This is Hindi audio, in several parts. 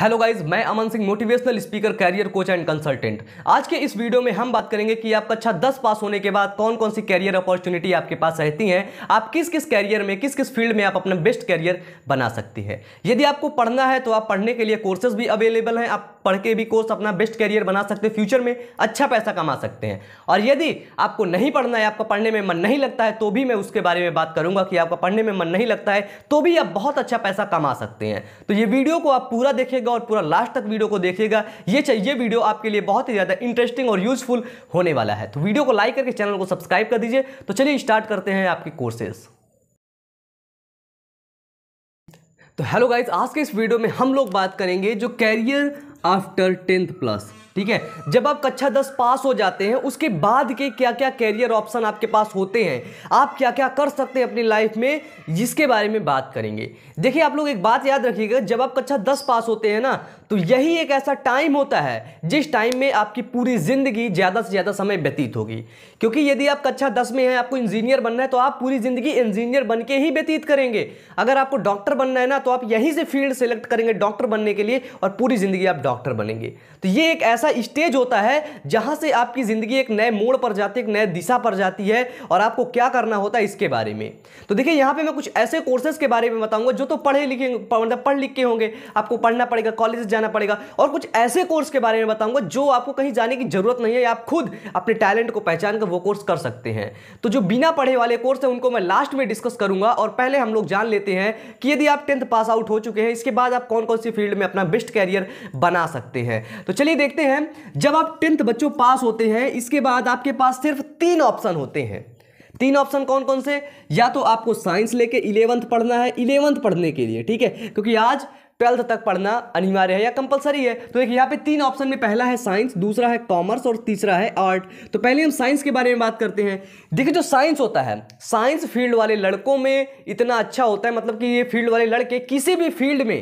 हेलो गाइज मैं Aman Singh motivational speaker career coach and consultant आज के इस वीडियो में हम बात करेंगे कि आप कक्षा अच्छा दस पास होने के बाद कौन कौन सी कैरियर अपॉर्चुनिटी आपके पास रहती हैं आप किस किस कैरियर में किस किस फील्ड में आप अपना बेस्ट कैरियर बना सकती हैं यदि आपको पढ़ना है तो आप पढ़ने के लिए कोर्सेज भी अवेलेबल हैं आप पढ़ के भी कोर्स अपना बेस्ट कैरियर बना सकते हैं फ्यूचर में अच्छा पैसा कमा सकते हैं और यदि आपको नहीं पढ़ना है आपका पढ़ने में मन नहीं लगता है तो भी मैं उसके बारे में बात करूंगा कि आपका पढ़ने में मन नहीं लगता है तो भी आप बहुत अच्छा पैसा कमा सकते हैं तो ये वीडियो को आप पूरा देखेगा करिएगा और पूरा लास्ट तक वीडियो को देखिएगा ये चाहिए वीडियो आपके लिए बहुत ही ज़्यादा इंटरेस्टिंग और यूजफुल होने वाला है तो वीडियो को लाइक करके चैनल को सब्सक्राइब कर दीजिए तो चलिए स्टार्ट करते हैं आपके कोर्सेज़ तो हेलो गाइज आज के इस वीडियो में हम लोग बात करेंगे जो कैरियर आफ्टर टेंथ प्लस ठीक है जब आप कक्षा दस पास हो जाते हैं उसके बाद के क्या क्या कैरियर ऑप्शन आपके पास होते हैं आप क्या क्या कर सकते हैं अपनी लाइफ में जिसके बारे में बात करेंगे देखिए आप लोग एक बात याद रखिएगा जब आप कक्षा दस पास होते हैं ना तो यही एक ऐसा टाइम होता है जिस टाइम में आपकी पूरी ज़िंदगी ज़्यादा से ज़्यादा समय व्यतीत होगी क्योंकि यदि आप कक्षा दस में हैं आपको इंजीनियर बनना है तो आप पूरी ज़िंदगी इंजीनियर बन के ही व्यतीत करेंगे अगर आपको डॉक्टर बनना है ना तो आप यहीं से फील्ड सेलेक्ट करेंगे डॉक्टर बनने के लिए और पूरी ज़िंदगी आप डॉक्टर डॉक्टर बनेंगे तो ये एक ऐसा स्टेज होता है जहां से आपकी ज़िंदगी एक नए मोड़ पर जाती है एक नए दिशा पर जाती है और आपको क्या करना होता है इसके बारे में तो देखिए यहां पे मैं कुछ ऐसे कोर्सेज के बारे में बताऊंगा जो तो पढ़े लिखे मतलब पढ़ लिख के होंगे आपको पढ़ना पड़ेगा कॉलेज जाना पड़ेगा और कुछ ऐसे कोर्स के बारे में बताऊंगा जो आपको कहीं जाने की ज़रूरत नहीं है आप खुद अपने टैलेंट को पहचान कर वो कोर्स कर सकते हैं तो जो बिना पढ़े वाले कोर्स है उनको मैं लास्ट में डिस्कस करूंगा और पहले हम लोग जान लेते हैं कि यदि आप टेंथ पास आउट हो चुके हैं इसके बाद आप कौन कौन सी फील्ड में अपना बेस्ट कैरियर बना बना सकते हैं तो चलिए देखते हैं जब आप टेंथ बच्चों पास होते हैं इसके बाद आपके पास सिर्फ तीन ऑप्शन होते हैं तीन ऑप्शन कौन कौन से या तो आपको साइंस लेके इलेवंथ पढ़ना है इलेवंथ पढ़ने के लिए ठीक है क्योंकि आज ट्वेल्थ तक पढ़ना अनिवार्य है या कंपलसरी है तो एक यहाँ पे तीन ऑप्शन में पहला है साइंस दूसरा है कॉमर्स और तीसरा है आर्ट तो पहले हम साइंस के बारे में बात करते हैं देखिए जो साइंस होता है साइंस फील्ड वाले लड़कों में इतना अच्छा होता है मतलब कि ये फील्ड वाले लड़के किसी भी फील्ड में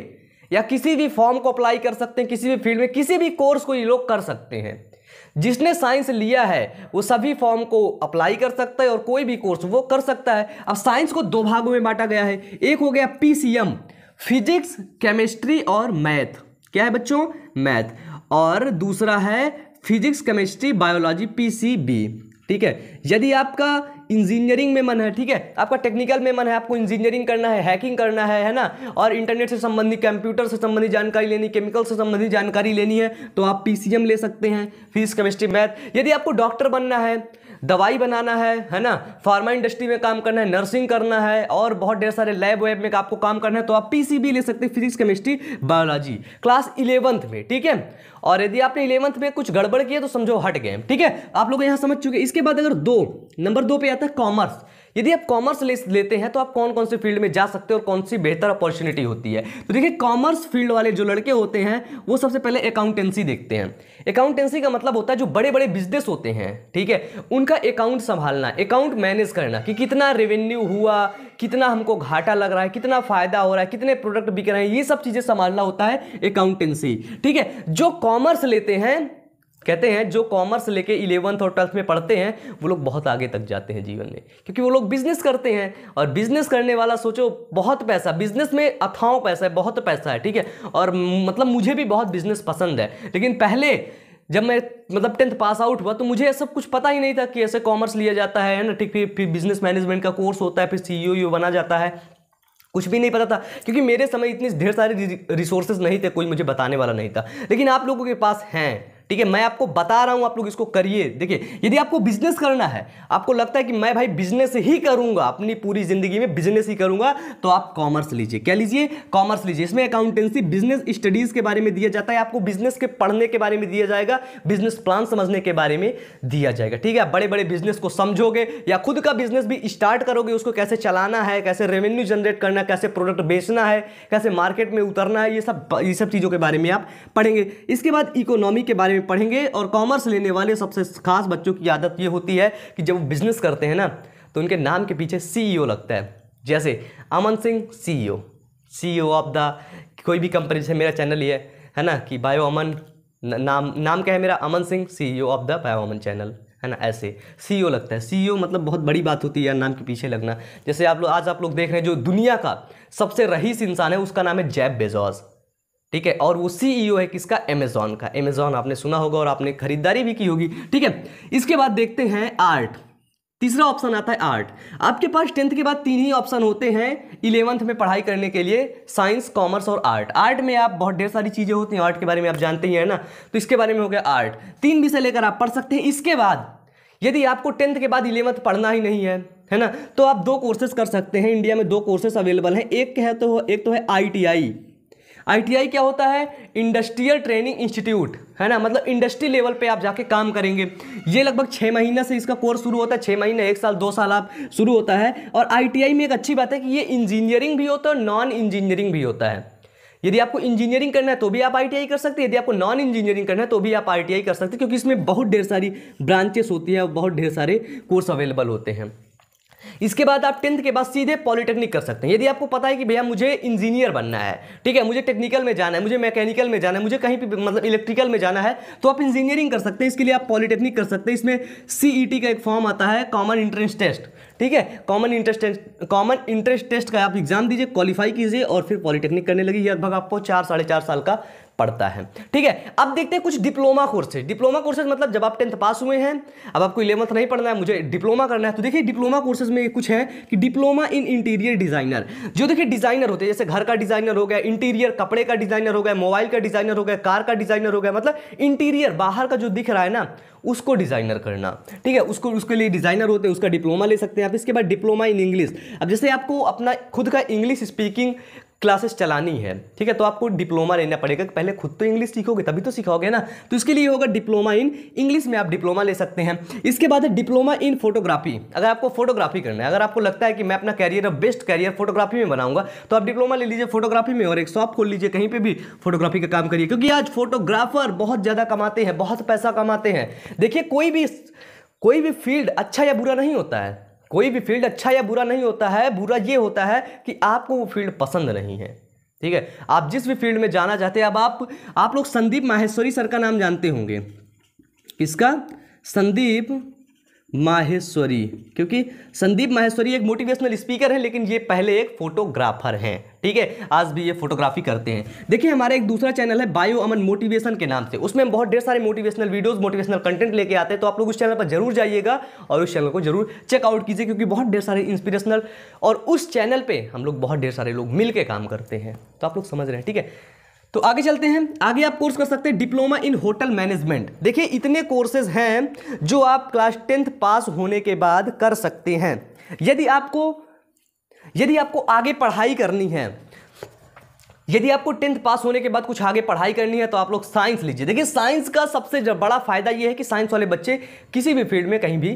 या किसी भी फॉर्म को अप्लाई कर सकते हैं किसी भी फील्ड में किसी भी कोर्स को ये लोग कर सकते हैं जिसने साइंस लिया है वो सभी फॉर्म को अप्लाई कर सकता है और कोई भी कोर्स वो कर सकता है अब साइंस को दो भागों में बांटा गया है एक हो गया पीसीएम फिजिक्स केमिस्ट्री और मैथ क्या है बच्चों मैथ और दूसरा है फिजिक्स केमिस्ट्री बायोलॉजी पीसीबी ठीक है यदि आपका इंजीनियरिंग में मन है ठीक है आपका टेक्निकल में मन है आपको इंजीनियरिंग करना है हैकिंग करना है है ना और इंटरनेट से संबंधित कंप्यूटर से संबंधित जानकारी लेनी केमिकल से संबंधित जानकारी लेनी है तो आप पीसीएम ले सकते हैं फिजिक्स केमिस्ट्री मैथ यदि आपको डॉक्टर बनना है दवाई बनाना है है ना फार्मा इंडस्ट्री में काम करना है नर्सिंग करना है और बहुत ढेर सारे लैब वैब में आपको काम करना है तो आप पी ले सकते हैं physics chemistry biology class eleventh में ठीक है और यदि आपने इलेवंथ में कुछ गड़बड़ किया तो समझो हट गए ठीक है आप लोग यहाँ समझ चुके इसके बाद अगर दो नंबर दो पे आता है कॉमर्स यदि आप कॉमर्स ले, लेते हैं तो आप कौन कौन से फील्ड में जा सकते हो और कौन सी बेहतर अपॉर्चुनिटी होती है तो देखिए कॉमर्स फील्ड वाले जो लड़के होते हैं वो सबसे पहले अकाउंटेंसी देखते हैं अकाउंटेंसी का मतलब होता है जो बड़े बड़े बिजनेस होते हैं ठीक है उनका अकाउंट संभालना अकाउंट मैनेज करना कि कितना रेवेन्यू हुआ कितना हमको घाटा लग रहा है कितना फायदा हो रहा है कितने प्रोडक्ट बिक रहे हैं ये सब चीज़ें संभालना होता है अकाउंटेंसी ठीक है जो कॉमर्स लेते हैं कहते हैं जो कॉमर्स लेके इलेवंथ और ट्वेल्थ में पढ़ते हैं वो लोग बहुत आगे तक जाते हैं जीवन में क्योंकि वो लोग बिजनेस करते हैं और बिजनेस करने वाला सोचो बहुत पैसा बिजनेस में अथाओं पैसा है बहुत पैसा है ठीक है और मतलब मुझे भी बहुत बिजनेस पसंद है लेकिन पहले जब मैं मतलब टेंथ पास आउट हुआ तो मुझे ऐसा कुछ पता ही नहीं था कि ऐसे कॉमर्स लिया जाता है ना ठीक फिर फिर बिजनेस मैनेजमेंट का कोर्स होता है फिर सी ई e e बना जाता है कुछ भी नहीं पता था क्योंकि मेरे समय इतनी ढेर सारे रिसोर्सेज नहीं थे कोई मुझे बताने वाला नहीं था लेकिन आप लोगों के पास हैं ठीक है मैं आपको बता रहा हूं आप लोग इसको करिए देखिए यदि आपको बिजनेस करना है आपको लगता है कि मैं भाई बिजनेस ही करूंगा अपनी पूरी ज़िंदगी में बिजनेस ही करूँगा तो आप कॉमर्स लीजिए क्या लीजिए कॉमर्स लीजिए इसमें अकाउंटेंसी बिजनेस स्टडीज़ के बारे में दिया जाता है आपको बिजनेस के पढ़ने के बारे में दिया जाएगा बिजनेस प्लान समझने के बारे में दिया जाएगा ठीक है बड़े बड़े बिजनेस को समझोगे या खुद का बिजनेस भी स्टार्ट करोगे उसको कैसे चलाना है कैसे रेवेन्यू जनरेट करना है कैसे प्रोडक्ट बेचना है कैसे मार्केट में उतरना है ये सब ये सब चीज़ों के बारे में आप पढ़ेंगे इसके बाद इकोनॉमी के बारे में में पढ़ेंगे और कॉमर्स लेने वाले सबसे खास बच्चों की आदत ये होती है कि जब वो बिजनेस करते हैं ना तो उनके नाम के पीछे सीईओ e लगता है जैसे Aman Singh CEO CEO of the कोई भी कंपनी जैसे मेरा चैनल ही है है ना कि बायो अमन नाम नाम क्या है मेरा Aman Singh CEO of the bio Aman channel है ना ऐसे सी e लगता है सीईओ e मतलब बहुत बड़ी बात होती है यार नाम के पीछे लगना जैसे आप लोग आज आप लोग देख रहे हैं जो दुनिया का सबसे रईस इंसान है उसका नाम है जैब बेजॉज ठीक है और वो सीईओ e है किसका एमेजॉन का अमेजॉन आपने सुना होगा और आपने खरीदारी भी की होगी ठीक है इसके बाद देखते हैं आर्ट तीसरा ऑप्शन आता है आर्ट आपके पास टेंथ के बाद तीन ही ऑप्शन होते हैं इलेवंथ में पढ़ाई करने के लिए साइंस कॉमर्स और आर्ट आर्ट में आप बहुत ढेर सारी चीज़ें होती हैं आर्ट के बारे में आप जानते ही हैं ना तो इसके बारे में हो गया आर्ट तीन विषय लेकर आप पढ़ सकते हैं इसके बाद यदि आपको टेंथ के बाद इलेवंथ पढ़ना ही नहीं है है ना तो आप दो कोर्सेज कर सकते हैं इंडिया में दो कोर्सेज अवेलेबल हैं एक है तो एक तो है आई आईटीआई क्या होता है इंडस्ट्रियल ट्रेनिंग इंस्टीट्यूट है ना मतलब इंडस्ट्री लेवल पे आप जाके काम करेंगे ये लगभग छः महीने से इसका कोर्स शुरू होता है छः महीने एक साल दो साल आप शुरू होता है और आई में एक अच्छी बात है कि ये इंजीनियरिंग भी होता है और नॉन इंजीनियरिंग भी होता है यदि आपको इंजीनियरिंग करना है तो भी आप आईटीआई कर सकते हैं यदि आपको नॉन इंजीनियरिंग करना है तो भी आप आईटीआई कर सकते हैं क्योंकि इसमें बहुत ढेर सारी ब्रांचेस होती हैं और बहुत ढेर सारे कोर्स अवेलेबल होते हैं इसके बाद आप टेंथ के बाद सीधे पॉलिटेक्निक कर सकते हैं यदि आपको पता है कि भैया मुझे इंजीनियर बनना है ठीक है मुझे टेक्निकल में जाना है मुझे मैकेनिकल में जाना है मुझे कहीं भी मतलब इलेक्ट्रिकल में जाना है तो आप इंजीनियरिंग कर सकते हैं इसके लिए आप पॉलिटेक्निक कर सकते हैं इसमें सीई e का एक फॉर्म आता है कॉमन इंट्रेंस टेस्ट ठीक है common interest common interest test का आप एग्जाम दीजिए क्वालिफाई कीजिए और फिर पॉलिटेक्निक करने लगी लगभग आपको चार साढ़े चार साल का पड़ता है ठीक है अब देखते हैं कुछ डिप्लोमा कोर्सेज डिप्लोमा कोर्सेज मतलब जब आप टेंथ पास हुए हैं अब आपको इलेवंथ नहीं पढ़ना है मुझे डिप्लोमा करना है तो देखिए डिप्लोमा कोर्सेज में कुछ है कि डिप्लोमा इन इंटीरियर डिजाइनर जो देखिए डिजाइनर होते हैं जैसे घर का डिजाइनर हो गया इंटीरियर कपड़े का डिजाइनर हो गया मोबाइल का डिजाइनर हो गया कार का डिजाइनर हो गया मतलब इंटीरियर बाहर का जो दिख रहा है ना उसको डिजाइनर करना ठीक है उसको उसके लिए डिजाइनर होते हैं उसका डिप्लोमा ले सकते हैं आप इसके बाद डिप्लोमा इन इंग्लिश अब जैसे आपको अपना खुद का इंग्लिश स्पीकिंग क्लासेस चलानी है ठीक है तो आपको डिप्लोमा लेना पड़ेगा पहले खुद तो इंग्लिश सीखोगे तभी तो सिखाओगे ना तो इसके लिए होगा डिप्लोमा इन इंग्लिश में आप डिप्लोमा ले सकते हैं इसके बाद है डिप्लोमा इन फोटोग्राफी अगर आपको फोटोग्राफी करना है अगर आपको लगता है कि मैं अपना कैरियर बेस्ट कैरियर फोटोग्राफी में बनाऊंगा तो आप डिप्लोमा ले लीजिए फोटोग्राफी में और एक शॉप खोल लीजिए कहीं पर भी फोटोग्राफी का काम करिए क्योंकि आज फोटोग्राफर बहुत ज़्यादा कमाते हैं बहुत पैसा कमाते हैं देखिए कोई भी कोई भी फील्ड अच्छा या बुरा नहीं होता है कोई भी फील्ड अच्छा या बुरा नहीं होता है बुरा ये होता है कि आपको वो फील्ड पसंद नहीं है ठीक है आप जिस भी फील्ड में जाना चाहते हैं अब आप आप लोग संदीप माहेश्वरी सर का नाम जानते होंगे किसका संदीप माहेश्वरी क्योंकि संदीप माहेश्वरी एक मोटिवेशनल स्पीकर है लेकिन ये पहले एक फोटोग्राफर हैं ठीक है आज भी ये फोटोग्राफी करते हैं देखिए हमारा एक दूसरा चैनल है बायो अमन मोटिवेशन के नाम से उसमें हम बहुत ढेर सारे मोटिवेशनल वीडियोस मोटिवेशनल कंटेंट लेके आते हैं तो आप लोग उस चैनल पर जरूर जाइएगा और उस चैनल को जरूर चेकआउट कीजिए क्योंकि बहुत ढेर सारे इंस्पिरेशनल और उस चैनल पर हम लोग बहुत ढेर सारे लोग मिलकर काम करते हैं तो आप लोग समझ रहे हैं ठीक है तो आगे चलते हैं आगे आप कोर्स कर सकते हैं डिप्लोमा इन होटल मैनेजमेंट देखिए इतने कोर्सेज हैं जो आप क्लास टेंथ पास होने के बाद कर सकते हैं यदि आपको यदि आपको आगे पढ़ाई करनी है यदि आपको टेंथ पास होने के बाद कुछ आगे पढ़ाई करनी है तो आप लोग साइंस लीजिए देखिए साइंस का सबसे बड़ा फायदा यह है कि साइंस वाले बच्चे किसी भी फील्ड में कहीं भी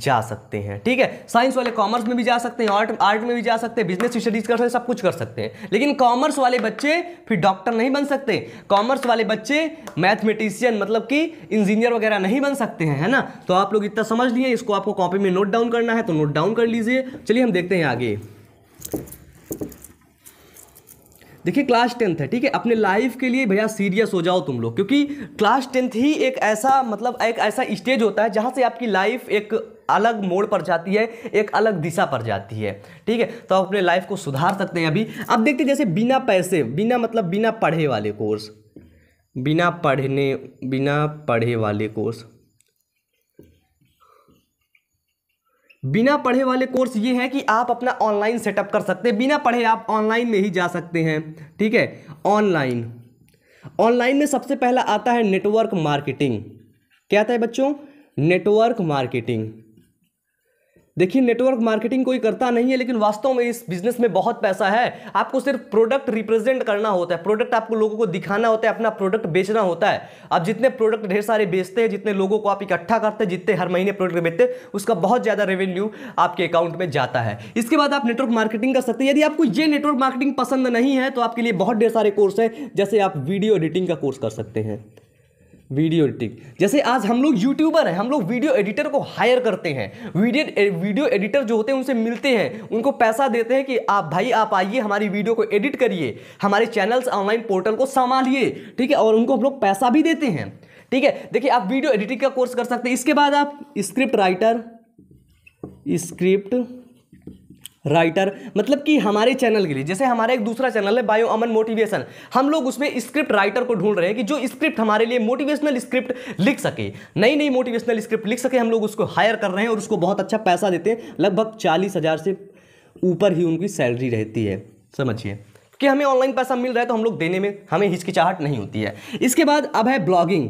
जा सकते हैं ठीक है साइंस वाले कॉमर्स में भी जा सकते हैं आर्ट आर्ट में भी जा सकते हैं बिजनेस स्टडीज कर सकते हैं सब कुछ कर सकते हैं लेकिन कॉमर्स वाले बच्चे फिर डॉक्टर नहीं बन सकते कॉमर्स वाले बच्चे मैथमेटिशियन मतलब कि इंजीनियर वगैरह नहीं बन सकते हैं है ना तो आप लोग इतना समझ लिए इसको आपको कॉपी में नोट डाउन करना है तो नोट डाउन कर लीजिए चलिए हम देखते हैं आगे देखिए क्लास टेंथ है ठीक है अपने लाइफ के लिए भैया सीरियस हो जाओ तुम लोग क्योंकि क्लास टेंथ ही एक ऐसा मतलब एक ऐसा स्टेज होता है जहाँ से आपकी लाइफ एक अलग मोड़ पर जाती है एक अलग दिशा पर जाती है ठीक है तो आप अपने लाइफ को सुधार सकते हैं अभी अब देखते जैसे बिना पैसे बिना मतलब बिना पढ़े वाले कोर्स बिना पढ़ने बिना पढ़े वाले कोर्स बिना पढ़े वाले कोर्स ये है कि आप अपना ऑनलाइन सेटअप कर सकते हैं बिना पढ़े आप ऑनलाइन में ही जा सकते हैं ठीक है ऑनलाइन ऑनलाइन में सबसे पहला आता है नेटवर्क मार्केटिंग क्या आता है बच्चों नेटवर्क मार्केटिंग देखिए नेटवर्क मार्केटिंग कोई करता नहीं है लेकिन वास्तव में इस बिजनेस में बहुत पैसा है आपको सिर्फ प्रोडक्ट रिप्रेजेंट करना होता है प्रोडक्ट आपको लोगों को दिखाना होता है अपना प्रोडक्ट बेचना होता है आप जितने प्रोडक्ट ढेर सारे बेचते हैं जितने लोगों को आप इकट्ठा करते हैं जितने हर महीने प्रोडक्ट बेचते हैं उसका बहुत ज़्यादा रेवेन्यू आपके अकाउंट में जाता है इसके बाद आप नेटवर्क मार्केटिंग कर सकते हैं यदि आपको ये नेटवर्क मार्केटिंग पसंद नहीं है तो आपके लिए बहुत ढेर सारे कोर्स है जैसे आप वीडियो एडिटिंग का कोर्स कर सकते हैं वीडियो एडिटिंग जैसे आज हम लोग यूट्यूबर हैं हम लोग वीडियो एडिटर को हायर करते हैं वीडियो वीडियो एडिटर जो होते हैं उनसे मिलते हैं उनको पैसा देते हैं कि आप भाई आप आइए हमारी वीडियो को एडिट करिए हमारे चैनल्स ऑनलाइन पोर्टल को संभालिए ठीक है और उनको हम लोग पैसा भी देते हैं ठीक है देखिए आप वीडियो एडिटिंग का कोर्स कर सकते हैं इसके बाद आप स्क्रिप्ट राइटर स्क्रिप्ट राइटर मतलब कि हमारे चैनल के लिए जैसे हमारा एक दूसरा चैनल है बायो अमन मोटिवेशन हम लोग उसमें स्क्रिप्ट राइटर को ढूंढ रहे हैं कि जो स्क्रिप्ट हमारे लिए मोटिवेशनल स्क्रिप्ट लिख सके नई नई मोटिवेशनल स्क्रिप्ट लिख सके हम लोग उसको हायर कर रहे हैं और उसको बहुत अच्छा पैसा देते हैं लगभग चालीस हज़ार से ऊपर ही उनकी सैलरी रहती है समझिए कि हमें ऑनलाइन पैसा मिल रहा है तो हम लोग देने में हमें हिचकिचाहट नहीं होती है इसके बाद अब है ब्लॉगिंग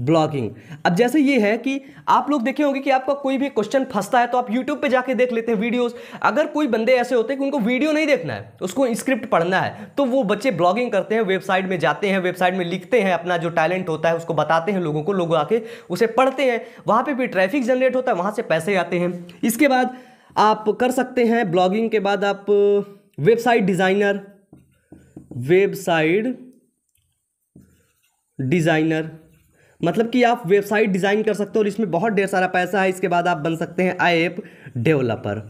ब्लॉगिंग अब जैसे ये है कि आप लोग देखे होंगे कि आपका कोई भी क्वेश्चन फंसता है तो आप यूट्यूब पे जाके देख लेते हैं वीडियोस अगर कोई बंदे ऐसे होते हैं कि उनको वीडियो नहीं देखना है उसको स्क्रिप्ट पढ़ना है तो वो बच्चे ब्लॉगिंग करते हैं वेबसाइट में जाते हैं वेबसाइट में लिखते हैं अपना जो टैलेंट होता है उसको बताते हैं लोगों को लोग आके उसे पढ़ते हैं वहाँ पर भी ट्रैफिक जनरेट होता है वहाँ से पैसे आते हैं इसके बाद आप कर सकते हैं ब्लॉगिंग के बाद आप वेबसाइट डिज़ाइनर वेबसाइट डिज़ाइनर मतलब कि आप वेबसाइट डिज़ाइन कर सकते हो और इसमें बहुत ढेर सारा पैसा है इसके बाद आप बन सकते हैं आई एप डेवलपर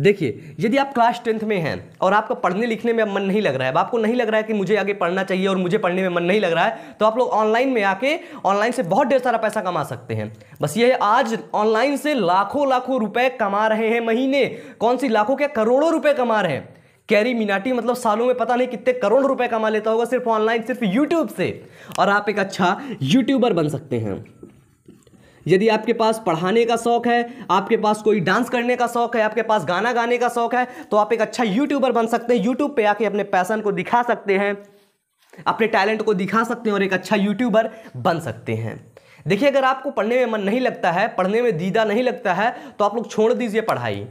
देखिए यदि आप क्लास टेंथ में हैं और आपको पढ़ने लिखने में मन नहीं लग रहा है आपको नहीं लग रहा है कि मुझे आगे पढ़ना चाहिए और मुझे पढ़ने में मन नहीं लग रहा है तो आप लोग ऑनलाइन में आके ऑनलाइन से बहुत ढेर सारा पैसा कमा सकते हैं बस ये आज ऑनलाइन से लाखों लाखों रुपए कमा रहे हैं महीने कौन सी लाखों क्या करोड़ों रुपए कमा रहे हैं कैरी मिनाटी मतलब सालों में पता नहीं कितने करोड़ रुपए कमा लेता होगा सिर्फ ऑनलाइन सिर्फ यूट्यूब से और आप एक अच्छा यूट्यूबर बन सकते हैं यदि आपके पास पढ़ाने का शौक है आपके पास कोई डांस करने का शौक है आपके पास गाना गाने का शौक है तो आप एक अच्छा यूट्यूबर बन सकते हैं यूट्यूब पे आके अपने पैसन को दिखा सकते हैं अपने टैलेंट को दिखा सकते हैं और एक अच्छा यूट्यूबर बन सकते हैं देखिए अगर आपको पढ़ने में मन नहीं लगता है पढ़ने में दीदा नहीं लगता है तो आप लोग छोड़ दीजिए पढ़ाई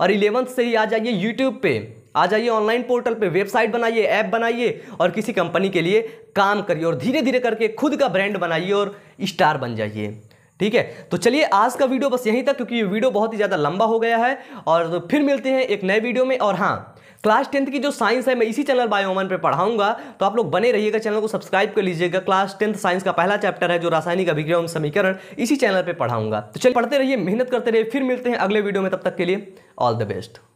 और इलेवंथ से ही आ जाइए यूट्यूब पे आ जाइए ऑनलाइन पोर्टल पे वेबसाइट बनाइए ऐप बनाइए और किसी कंपनी के लिए काम करिए और धीरे धीरे करके खुद का ब्रांड बनाइए और स्टार बन जाइए ठीक है तो चलिए आज का वीडियो बस यहीं तक क्योंकि ये वीडियो बहुत ही ज़्यादा लंबा हो गया है और तो फिर मिलते हैं एक नए वीडियो में और हाँ क्लास टेंथ की जो साइंस है मैं इसी चैनल बायोमन पे पढ़ाऊंगा तो आप लोग बने रहिएगा चैनल को सब्सक्राइब कर लीजिएगा क्लास टेंथ साइंस का पहला चैप्टर है जो रासायनिक अभिक्रम समीकरण इसी चैनल पे पढ़ाऊंगा तो चलिए पढ़ते रहिए मेहनत करते रहिए फिर मिलते हैं अगले वीडियो में तब तक के लिए ऑल द बेस्ट